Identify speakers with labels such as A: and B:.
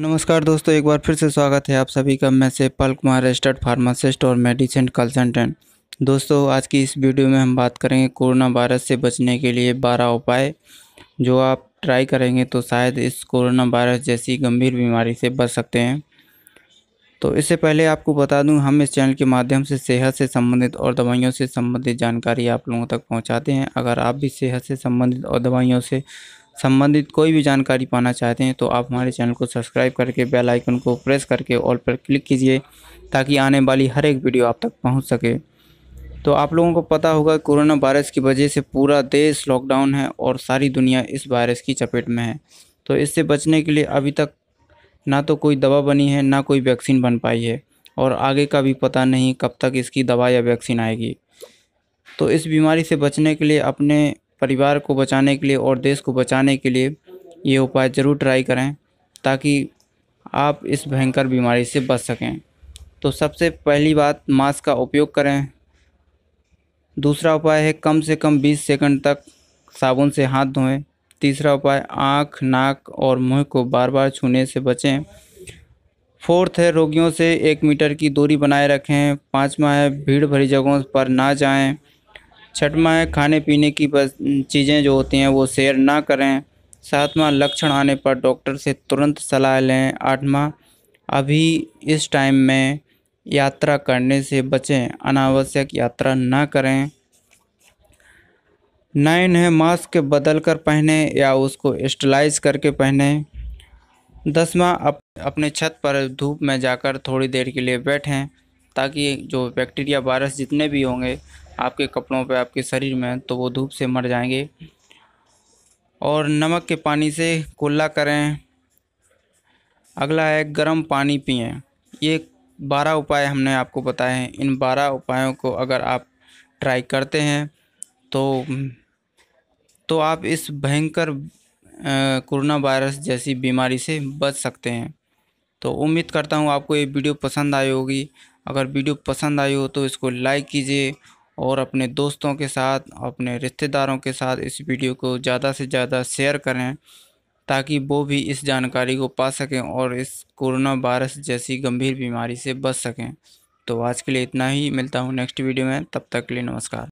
A: नमस्कार दोस्तों एक बार फिर से स्वागत है आप सभी का मैं से पल कुमार रजिस्टर्ड फार्मासिस्ट और मेडिसिन कंसल्टेंट दोस्तों आज की इस वीडियो में हम बात करेंगे कोरोना वायरस से बचने के लिए 12 उपाय जो आप ट्राई करेंगे तो शायद इस कोरोना वायरस जैसी गंभीर बीमारी से बच सकते हैं तो इससे पहले आपको बता दूँ हम इस चैनल के माध्यम से सेहत से संबंधित और दवाइयों से संबंधित जानकारी आप लोगों तक पहुँचाते हैं अगर आप भी सेहत से संबंधित और दवाइयों से संबंधित कोई भी जानकारी पाना चाहते हैं तो आप हमारे चैनल को सब्सक्राइब करके बेल आइकन को प्रेस करके ऑल पर क्लिक कीजिए ताकि आने वाली हर एक वीडियो आप तक पहुंच सके तो आप लोगों को पता होगा कोरोना वायरस की वजह से पूरा देश लॉकडाउन है और सारी दुनिया इस वायरस की चपेट में है तो इससे बचने के लिए अभी तक ना तो कोई दवा बनी है ना कोई वैक्सीन बन पाई है और आगे का भी पता नहीं कब तक इसकी दवा या वैक्सीन आएगी तो इस बीमारी से बचने के लिए अपने परिवार को बचाने के लिए और देश को बचाने के लिए ये उपाय ज़रूर ट्राई करें ताकि आप इस भयंकर बीमारी से बच सकें तो सबसे पहली बात मास्क का उपयोग करें दूसरा उपाय है कम से कम 20 सेकंड तक साबुन से हाथ धोएं तीसरा उपाय आँख नाक और मुंह को बार बार छूने से बचें फोर्थ है रोगियों से एक मीटर की दूरी बनाए रखें पाँचवा है भीड़ भरी जगहों पर ना जाएं छठवा है खाने पीने की चीज़ें जो होती हैं वो शेयर ना करें सातवां लक्षण आने पर डॉक्टर से तुरंत सलाह लें आठवां अभी इस टाइम में यात्रा करने से बचें अनावश्यक यात्रा ना करें नाइन है मास्क बदल कर पहने या उसको स्टलाइज करके पहने दसवा अप, अपने छत पर धूप में जाकर थोड़ी देर के लिए बैठें ताकि जो बैक्टीरिया वायरस जितने भी होंगे आपके कपड़ों पे आपके शरीर में तो वो धूप से मर जाएंगे और नमक के पानी से कुल्ला करें अगला है गर्म पानी पिए ये बारह उपाय हमने आपको बताए हैं इन बारह उपायों को अगर आप ट्राई करते हैं तो तो आप इस भयंकर कोरोना वायरस जैसी बीमारी से बच सकते हैं तो उम्मीद करता हूँ आपको ये वीडियो पसंद आई होगी अगर वीडियो पसंद आई हो तो इसको लाइक कीजिए और अपने दोस्तों के साथ अपने रिश्तेदारों के साथ इस वीडियो को ज़्यादा से ज़्यादा शेयर करें ताकि वो भी इस जानकारी को पा सकें और इस कोरोना वायरस जैसी गंभीर बीमारी से बच सकें तो आज के लिए इतना ही मिलता हूँ नेक्स्ट वीडियो में तब तक के लिए नमस्कार